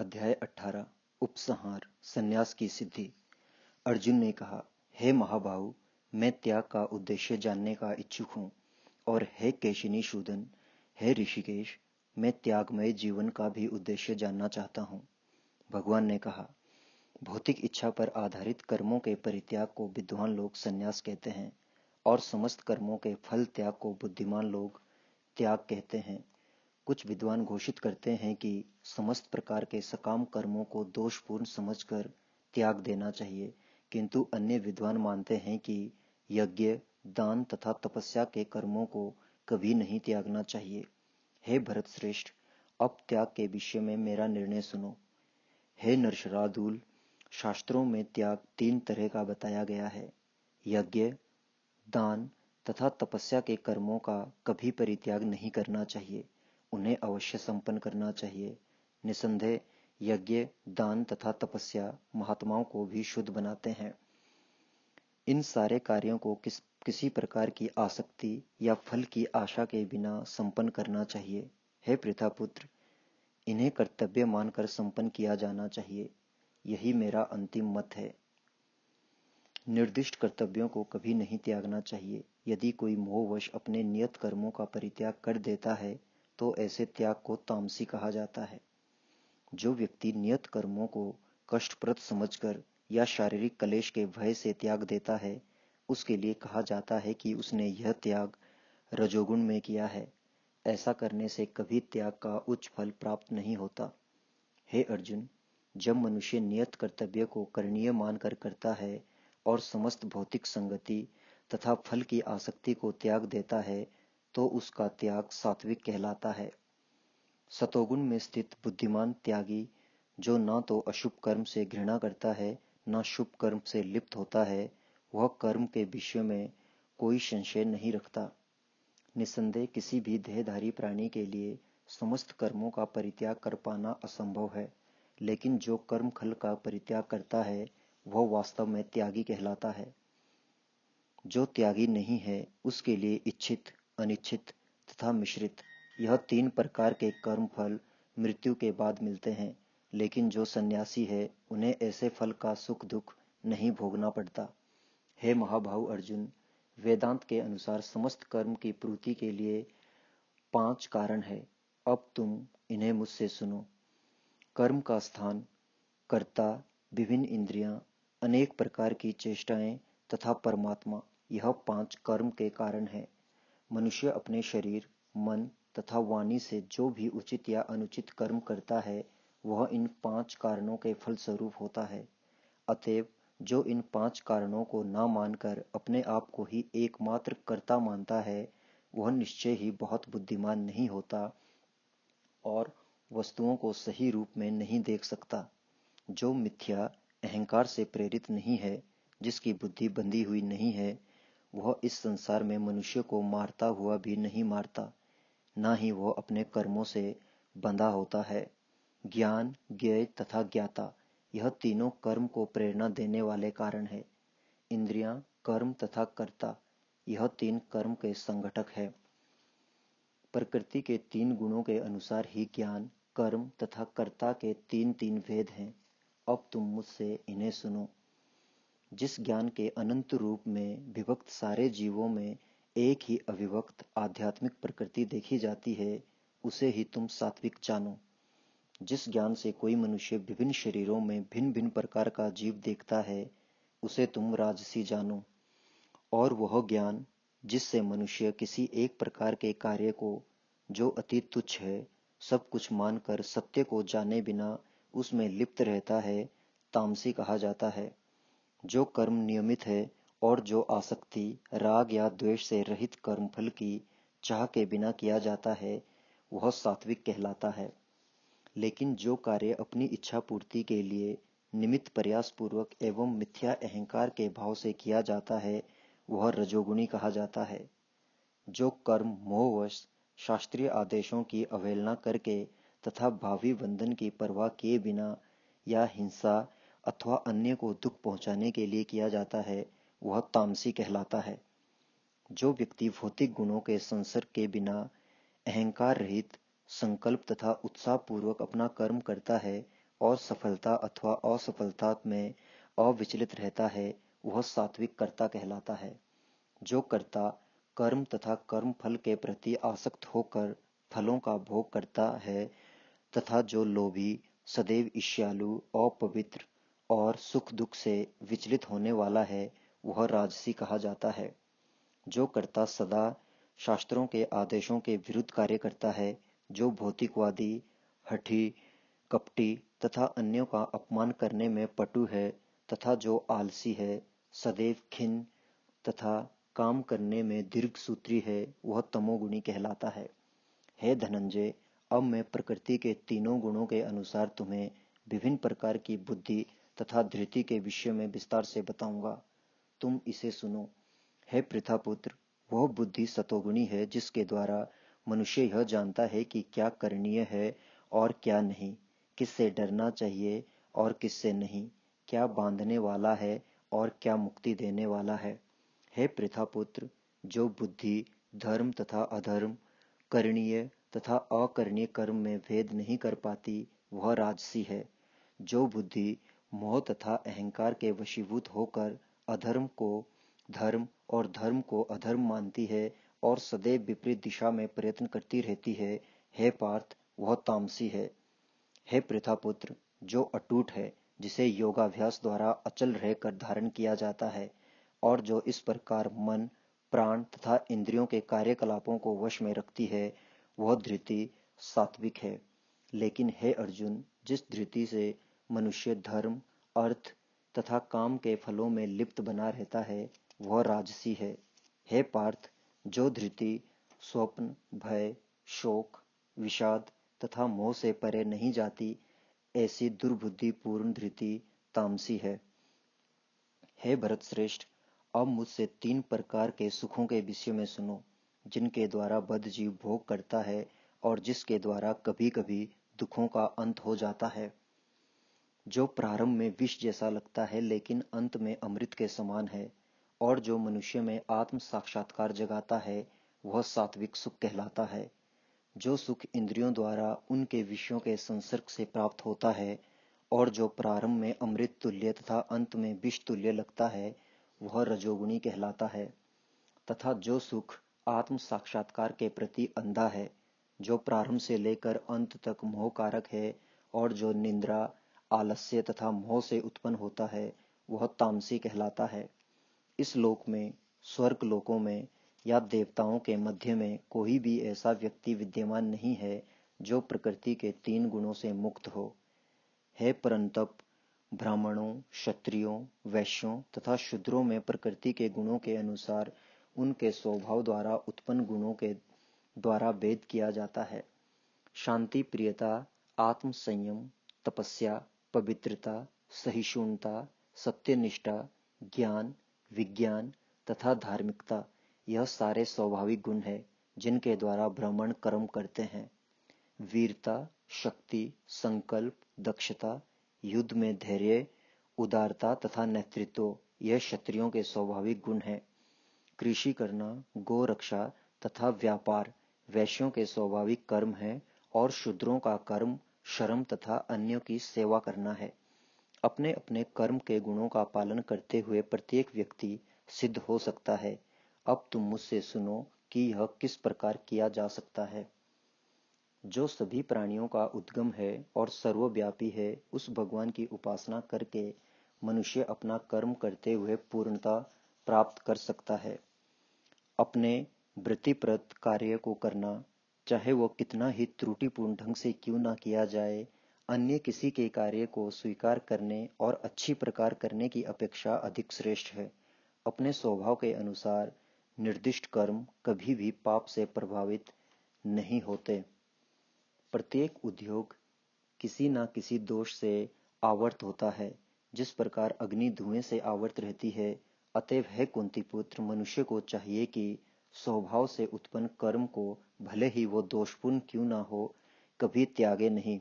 अध्याय 18 उपसंहार संन्यास की सिद्धि अर्जुन ने कहा हे महाबाहु मैं त्याग का उद्देश्य जानने का इच्छुक हूं और हे केशिनी शूदन हे ऋषिकेश मैं त्यागमय जीवन का भी उद्देश्य जानना चाहता हूं भगवान ने कहा भौतिक इच्छा पर आधारित कर्मों के परित्याग को विद्वान लोग संन्यास कहते हैं और समस्त कर्मों के फल त्याग को बुद्धिमान लोग त्याग कहते हैं कुछ विद्वान घोषित करते हैं कि समस्त प्रकार के सकाम कर्मों को दोषपूर्ण समझकर त्याग देना चाहिए किंतु अन्य विद्वान मानते हैं कि यज्ञ दान तथा तपस्या के कर्मों को कभी नहीं त्यागना चाहिए हे भरत श्रेष्ठ अब त्याग के विषय में मेरा निर्णय सुनो हे नरशरादुल शास्त्रों में त्याग तीन तरह का बताया गया है यज्ञ दान तथा तपस्या के कर्मों का कभी परित्याग नहीं करना चाहिए उन्हें अवश्य संपन्न करना चाहिए निसंदेह यज्ञ दान तथा तपस्या महात्माओं को भी शुद्ध बनाते हैं इन सारे कार्यों को किस किसी प्रकार की आसक्ति या फल की आशा के बिना संपन्न करना चाहिए हे पुत्र इन्हें कर्तव्य मानकर संपन्न किया जाना चाहिए यही मेरा अंतिम मत है निर्दिष्ट कर्तव्यों को कभी नहीं त्यागना चाहिए यदि कोई मोहवश अपने नियत कर्मों का परित्याग कर देता है तो ऐसे त्याग को तामसी कहा जाता है जो व्यक्ति नियत कर्मों को कष्टप्रद समझकर या शारीरिक कलेश के भय से त्याग देता है उसके लिए कहा जाता है कि उसने यह त्याग रजोगुण में किया है ऐसा करने से कभी त्याग का उच्च फल प्राप्त नहीं होता हे अर्जुन जब मनुष्य नियत कर्तव्य को करणीय मानकर करता है और समस्त भौतिक संगति तथा फल की आसक्ति को त्याग देता है तो उसका त्याग सात्विक कहलाता है सतोगुण में स्थित बुद्धिमान त्यागी जो ना तो अशुभ कर्म से घृणा करता है ना शुभ कर्म से लिप्त होता है वह कर्म के विषय में कोई संशय नहीं रखता निसंदेह किसी भी देहधारी प्राणी के लिए समस्त कर्मों का परित्याग कर पाना असंभव है लेकिन जो कर्म खल का परित्याग करता है वह वास्तव में त्यागी कहलाता है जो त्यागी नहीं है उसके लिए इच्छित अनिच्छित तथा मिश्रित यह तीन प्रकार के कर्म फल मृत्यु के बाद मिलते हैं लेकिन जो सन्यासी है उन्हें ऐसे फल का सुख दुख नहीं भोगना पड़ता हे महाभाव अर्जुन वेदांत के अनुसार समस्त कर्म की पूर्ति के लिए पांच कारण है अब तुम इन्हें मुझसे सुनो कर्म का स्थान कर्ता विभिन्न इंद्रियां, अनेक प्रकार की चेष्टाएं तथा परमात्मा यह पांच कर्म के कारण है मनुष्य अपने शरीर मन तथा वाणी से जो भी उचित या अनुचित कर्म करता है वह इन पांच कारणों के फलस्वरूप होता है अतएव जो इन पांच कारणों को ना मानकर अपने आप को ही एकमात्र कर्ता मानता है वह निश्चय ही बहुत बुद्धिमान नहीं होता और वस्तुओं को सही रूप में नहीं देख सकता जो मिथ्या अहंकार से प्रेरित नहीं है जिसकी बुद्धि बंधी हुई नहीं है वह इस संसार में मनुष्य को मारता हुआ भी नहीं मारता ना ही वह अपने कर्मों से बंधा होता है ज्ञान ज्ञेय तथा ज्ञाता यह तीनों कर्म को प्रेरणा देने वाले कारण है इंद्रियां कर्म तथा कर्ता यह तीन कर्म के संगठक है प्रकृति के तीन गुणों के अनुसार ही ज्ञान कर्म तथा कर्ता के तीन तीन भेद हैं अब तुम मुझसे इन्हें सुनो जिस ज्ञान के अनंत रूप में विभक्त सारे जीवों में एक ही अविभक्त आध्यात्मिक प्रकृति देखी जाती है उसे ही तुम सात्विक जानो जिस ज्ञान से कोई मनुष्य विभिन्न शरीरों में भिन्न भिन्न प्रकार का जीव देखता है उसे तुम राजसी जानो और वह ज्ञान जिससे मनुष्य किसी एक प्रकार के कार्य को जो अति तुच्छ है सब कुछ मानकर सत्य को जाने बिना उसमें लिप्त रहता है तामसी कहा जाता है जो कर्म नियमित है और जो आसक्ति राग या द्वेष से रहित कर्म फल की चाह के बिना किया जाता है वह सात्विक कहलाता है लेकिन जो कार्य अपनी इच्छा पूर्ति के लिए निमित्त प्रयास पूर्वक एवं मिथ्या अहंकार के भाव से किया जाता है वह रजोगुणी कहा जाता है जो कर्म मोहवश शास्त्रीय आदेशों की अवहेलना करके तथा भावी बंधन की परवाह किए बिना या हिंसा अथवा अन्य को दुख पहुंचाने के लिए किया जाता है वह तामसी कहलाता है जो व्यक्ति भौतिक गुणों के संसर्ग के बिना अहंकार रहित संकल्प तथा उत्साहपूर्वक अपना कर्म करता है और सफलता अथवा असफलता में अविचलित रहता है वह सात्विक कर्ता कहलाता है जो कर्ता कर्म तथा कर्म फल के प्रति आसक्त होकर फलों का भोग करता है तथा जो लोभी सदैव ईश्यालु अपवित्र और सुख दुख से विचलित होने वाला है वह राजसी कहा जाता है जो कर्ता सदा शास्त्रों के आदेशों के विरुद्ध कार्य करता है जो भौतिकवादी हठी कपटी तथा अन्यों का अपमान करने में पटु है तथा जो आलसी है सदैव खिन तथा काम करने में दीर्घ सूत्री है वह तमोगुणी कहलाता है हे धनंजय अब मैं प्रकृति के तीनों गुणों के अनुसार तुम्हें विभिन्न प्रकार की बुद्धि तथा धृति के विषय में विस्तार से बताऊंगा तुम इसे सुनो हे पृथापुत्र वह बुद्धि सतोगुणी है जिसके द्वारा मनुष्य यह जानता है कि क्या करणीय है और क्या नहीं किससे डरना चाहिए और किससे नहीं क्या बांधने वाला है और क्या मुक्ति देने वाला है हे पृथापुत्र जो बुद्धि धर्म तथा अधर्म करणीय तथा अकरणीय कर्म में भेद नहीं कर पाती वह राजसी है जो बुद्धि मोह तथा अहंकार के वशीभूत होकर अधर्म को धर्म और धर्म को अधर्म मानती है और सदैव विपरीत दिशा में प्रयत्न करती रहती है हे पार्थ वह तामसी है हे प्रथापुत्र जो अटूट है जिसे योगाभ्यास द्वारा अचल रहकर धारण किया जाता है और जो इस प्रकार मन प्राण तथा इंद्रियों के कार्यकलापों को वश में रखती है वह धृति सात्विक है लेकिन हे अर्जुन जिस धृति से मनुष्य धर्म अर्थ तथा काम के फलों में लिप्त बना रहता है वह राजसी है हे पार्थ जो धृति स्वप्न भय शोक विषाद तथा मोह से परे नहीं जाती ऐसी दुर्बुद्धिपूर्ण धृति तामसी है हे भरत श्रेष्ठ अब मुझसे तीन प्रकार के सुखों के विषय में सुनो जिनके द्वारा बद जीव भोग करता है और जिसके द्वारा कभी कभी दुखों का अंत हो जाता है जो प्रारंभ में विष जैसा लगता है लेकिन अंत में अमृत के समान है और जो मनुष्य में आत्म साक्षात्कार जगाता है वह सात्विक सुख कहलाता है जो सुख इंद्रियों द्वारा उनके विषयों के संसर्ग से प्राप्त होता है और जो प्रारंभ में अमृत तुल्य तथा अंत में विष तुल्य लगता है वह रजोगुणी कहलाता है तथा जो सुख आत्म साक्षात्कार के प्रति अंधा है जो प्रारंभ से लेकर अंत तक मोहकारक है और जो निंद्रा आलस्य तथा मोह से उत्पन्न होता है वह तामसी कहलाता है इस लोक में स्वर्ग लोकों में या देवताओं के मध्य में कोई भी ऐसा व्यक्ति विद्यमान नहीं है जो प्रकृति के तीन गुणों से मुक्त हो है परंतप ब्राह्मणों क्षत्रियों वैश्यों तथा शूद्रों में प्रकृति के गुणों के अनुसार उनके स्वभाव द्वारा उत्पन्न गुणों के द्वारा भेद किया जाता है शांति प्रियता आत्म संयम तपस्या पवित्रता सहिष्णुता सत्यनिष्ठा ज्ञान विज्ञान तथा धार्मिकता यह सारे स्वाभाविक गुण हैं जिनके द्वारा ब्राह्मण कर्म करते हैं वीरता शक्ति संकल्प दक्षता युद्ध में धैर्य उदारता तथा नेतृत्व यह क्षत्रियों के स्वाभाविक गुण हैं कृषि करना गोरक्षा तथा व्यापार वैश्यों के स्वाभाविक कर्म हैं और शूद्रों का कर्म शर्म तथा अन्य की सेवा करना है अपने अपने कर्म के गुणों का पालन करते हुए प्रत्येक व्यक्ति सिद्ध हो सकता है अब तुम मुझसे सुनो कि यह किस प्रकार किया जा सकता है जो सभी प्राणियों का उद्गम है और सर्वव्यापी है उस भगवान की उपासना करके मनुष्य अपना कर्म करते हुए पूर्णता प्राप्त कर सकता है अपने वृत्तिप्रत कार्य को करना चाहे वो कितना ही त्रुटिपूर्ण ढंग से क्यों ना किया जाए अन्य किसी के कार्य को स्वीकार करने और अच्छी प्रकार करने की अपेक्षा अधिक श्रेष्ठ है अपने स्वभाव के अनुसार निर्दिष्ट कर्म कभी भी पाप से प्रभावित नहीं होते प्रत्येक उद्योग किसी ना किसी दोष से आवर्त होता है जिस प्रकार अग्नि धुएं से आवर्त रहती है अतएव है कुंती पुत्र मनुष्य को चाहिए कि स्वभाव से उत्पन्न कर्म को भले ही वो दोषपूर्ण क्यों ना हो कभी त्यागे नहीं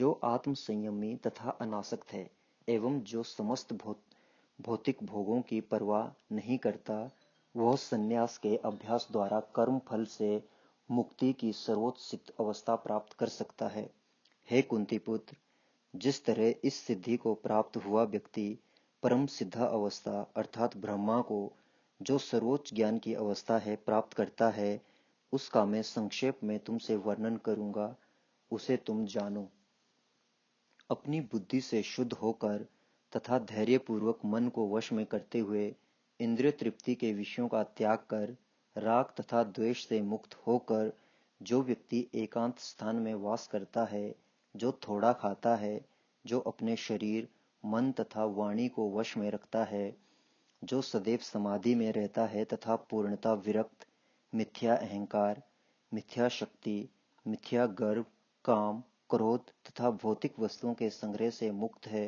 जो आत्म संयमी तथा अनासक्त है एवं जो समस्त भौतिक भो, भोगों की परवाह नहीं करता वह सन्यास के अभ्यास द्वारा कर्म फल से मुक्ति की सर्वोत्सित अवस्था प्राप्त कर सकता है हे कुंती पुत्र जिस तरह इस सिद्धि को प्राप्त हुआ व्यक्ति परम सिद्धा अवस्था अर्थात ब्रह्मा को जो सर्वोच्च ज्ञान की अवस्था है प्राप्त करता है उसका मैं संक्षेप में तुमसे वर्णन करूंगा उसे तुम जानो अपनी बुद्धि से शुद्ध होकर तथा धैर्यपूर्वक मन को वश में करते हुए इंद्रिय तृप्ति के विषयों का त्याग कर राग तथा द्वेष से मुक्त होकर जो व्यक्ति एकांत स्थान में वास करता है जो थोड़ा खाता है जो अपने शरीर मन तथा वाणी को वश में रखता है जो सदैव समाधि में रहता है तथा पूर्णता विरक्त मिथ्या अहंकार मिथ्या शक्ति मिथ्या गर्व काम क्रोध तथा भौतिक वस्तुओं के संग्रह से मुक्त है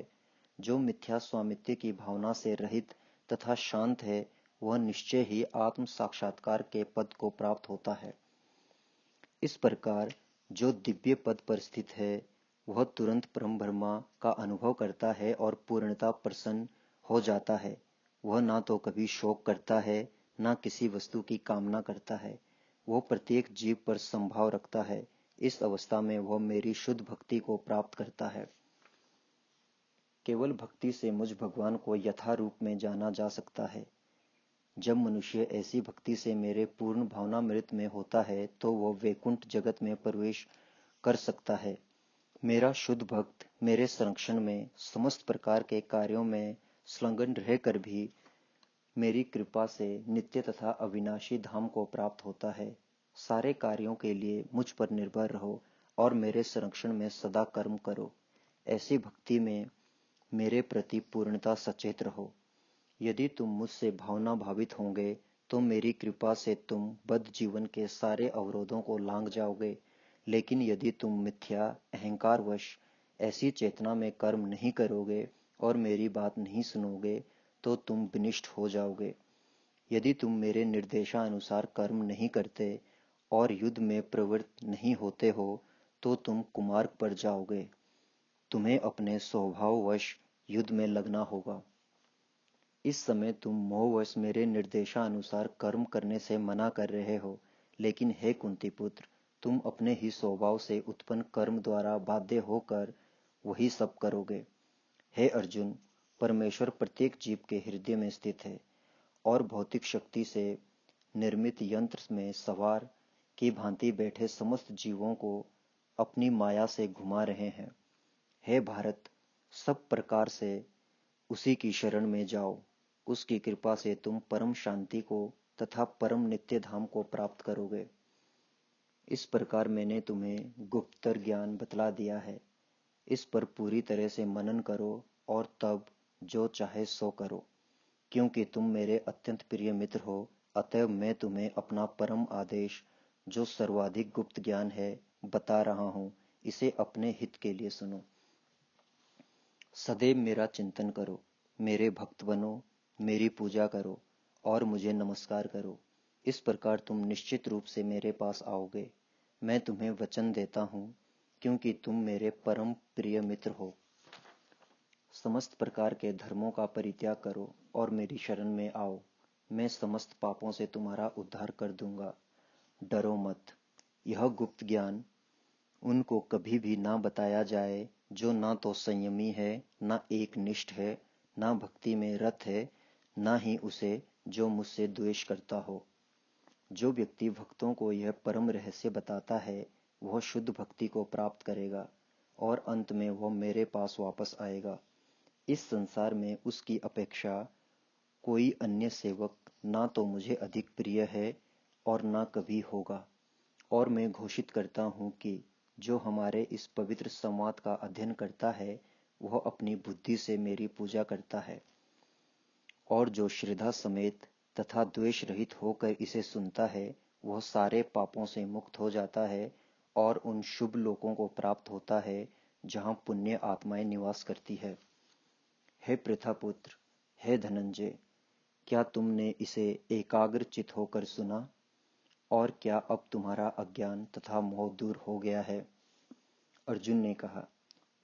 जो मिथ्या स्वामित्व की भावना से रहित तथा शांत है वह निश्चय ही आत्म साक्षात्कार के पद को प्राप्त होता है इस प्रकार जो दिव्य पद पर स्थित है वह तुरंत परम ब्रह्मा का अनुभव करता है और पूर्णता प्रसन्न हो जाता है वह ना तो कभी शोक करता है ना किसी वस्तु की कामना करता है वह प्रत्येक जीव पर संभाव रखता है इस अवस्था में वह मेरी शुद्ध भक्ति को प्राप्त करता है केवल भक्ति से मुझ भगवान को यथा रूप में जाना जा सकता है जब मनुष्य ऐसी भक्ति से मेरे पूर्ण भावना मृत में होता है तो वह वैकुंठ जगत में प्रवेश कर सकता है मेरा शुद्ध भक्त मेरे संरक्षण में समस्त प्रकार के कार्यों में संलग्न रहकर भी मेरी कृपा से नित्य तथा अविनाशी धाम को प्राप्त होता है सारे कार्यों के लिए मुझ पर निर्भर रहो और मेरे संरक्षण में सदा कर्म करो ऐसी भक्ति में मेरे प्रति पूर्णता सचेत रहो यदि तुम मुझसे भावना भावित होंगे तो मेरी कृपा से तुम बद जीवन के सारे अवरोधों को लांग जाओगे लेकिन यदि तुम मिथ्या अहंकारवश ऐसी चेतना में कर्म नहीं करोगे और मेरी बात नहीं सुनोगे तो तुम विनिष्ट हो जाओगे यदि तुम मेरे निर्देशानुसार कर्म नहीं करते और युद्ध में प्रवृत्त नहीं होते हो तो तुम कुमार्ग पर जाओगे तुम्हें अपने स्वभाववश युद्ध में लगना होगा इस समय तुम मोहवश मेरे निर्देशानुसार कर्म करने से मना कर रहे हो लेकिन हे कुंती पुत्र तुम अपने ही स्वभाव से उत्पन्न कर्म द्वारा बाध्य होकर वही सब करोगे हे अर्जुन परमेश्वर प्रत्येक जीव के हृदय में स्थित है और भौतिक शक्ति से निर्मित यंत्र में सवार की भांति बैठे समस्त जीवों को अपनी माया से घुमा रहे हैं हे भारत सब प्रकार से उसी की शरण में जाओ उसकी कृपा से तुम परम शांति को तथा परम नित्य धाम को प्राप्त करोगे इस प्रकार मैंने तुम्हें गुप्तर ज्ञान बतला दिया है इस पर पूरी तरह से मनन करो और तब जो चाहे सो करो क्योंकि तुम मेरे अत्यंत प्रिय मित्र हो अतएव मैं तुम्हें अपना परम आदेश जो सर्वाधिक गुप्त ज्ञान है बता रहा हूं इसे अपने हित के लिए सुनो सदैव मेरा चिंतन करो मेरे भक्त बनो मेरी पूजा करो और मुझे नमस्कार करो इस प्रकार तुम निश्चित रूप से मेरे पास आओगे मैं तुम्हें वचन देता हूं क्योंकि तुम मेरे परम प्रिय मित्र हो समस्त प्रकार के धर्मों का परित्याग करो और मेरी शरण में आओ मैं समस्त पापों से तुम्हारा उद्धार कर दूंगा डरो मत यह गुप्त ज्ञान उनको कभी भी ना बताया जाए जो ना तो संयमी है ना एक निष्ठ है ना भक्ति में रथ है ना ही उसे जो मुझसे द्वेष करता हो जो व्यक्ति भक्तों को यह परम रहस्य बताता है वह शुद्ध भक्ति को प्राप्त करेगा और अंत में वह मेरे पास वापस आएगा इस संसार में उसकी अपेक्षा कोई अन्य सेवक ना तो मुझे अधिक प्रिय है और ना कभी होगा और मैं घोषित करता हूँ कि जो हमारे इस पवित्र संवाद का अध्ययन करता है वह अपनी बुद्धि से मेरी पूजा करता है और जो श्रद्धा समेत तथा द्वेष रहित होकर इसे सुनता है वह सारे पापों से मुक्त हो जाता है और उन शुभ लोकों को प्राप्त होता है जहां पुण्य आत्माएं निवास करती है हे पृथापुत्र हे धनंजय क्या तुमने इसे एकाग्र चित होकर सुना और क्या अब तुम्हारा अज्ञान तथा मोह दूर हो गया है अर्जुन ने कहा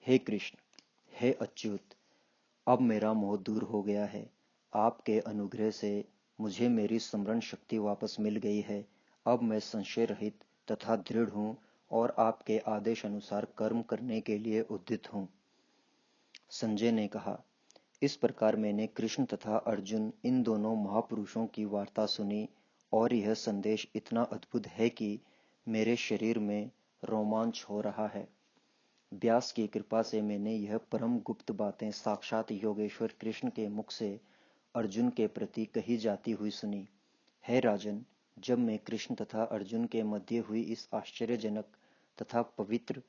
हे कृष्ण हे अच्युत अब मेरा मोह दूर हो गया है आपके अनुग्रह से मुझे मेरी स्मरण शक्ति वापस मिल गई है अब मैं संशय रहित तथा दृढ़ हूँ और आपके आदेश अनुसार कर्म करने के लिए उद्यत हूं संजय ने कहा इस प्रकार मैंने कृष्ण तथा अर्जुन इन दोनों महापुरुषों की वार्ता सुनी और यह संदेश इतना अद्भुत है कि मेरे शरीर में रोमांच हो रहा है व्यास की कृपा से मैंने यह परम गुप्त बातें साक्षात योगेश्वर कृष्ण के मुख से अर्जुन के प्रति कही जाती हुई सुनी है राजन जब मैं कृष्ण तथा अर्जुन के मध्य हुई इस आश्चर्यजनक तथा पवित्र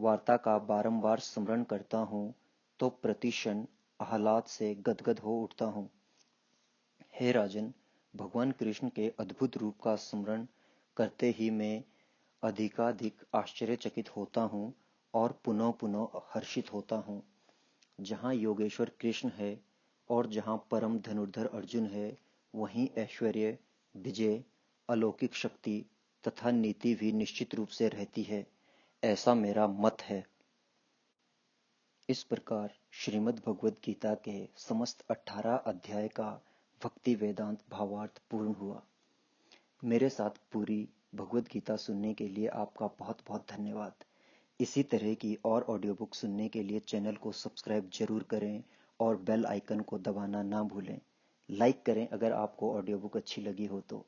वार्ता का बारंबार स्मरण करता हूँ तो प्रतिशन आहलाद से गदगद हो उठता हूँ हे राजन भगवान कृष्ण के अद्भुत रूप का स्मरण करते ही मैं अधिकाधिक आश्चर्यचकित होता हूँ और पुनः पुनः हर्षित होता हूँ जहाँ योगेश्वर कृष्ण है और जहां परम धनुर्धर अर्जुन है वहीं ऐश्वर्य विजय अलौकिक शक्ति तथा नीति भी निश्चित रूप से रहती है ऐसा मेरा मत है इस प्रकार श्रीमद् भगवद गीता के समस्त 18 अध्याय का भक्ति वेदांत भावार्थ पूर्ण हुआ मेरे साथ पूरी भगवद गीता सुनने के लिए आपका बहुत बहुत धन्यवाद इसी तरह की और ऑडियो बुक सुनने के लिए चैनल को सब्सक्राइब जरूर करें और बेल आइकन को दबाना ना भूलें लाइक करें अगर आपको ऑडियो बुक अच्छी लगी हो तो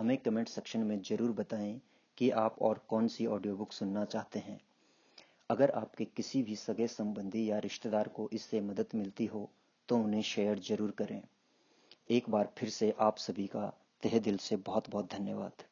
हमें कमेंट सेक्शन में ज़रूर बताएं कि आप और कौन सी ऑडियो बुक सुनना चाहते हैं अगर आपके किसी भी सगे संबंधी या रिश्तेदार को इससे मदद मिलती हो तो उन्हें शेयर जरूर करें एक बार फिर से आप सभी का तहे दिल से बहुत बहुत धन्यवाद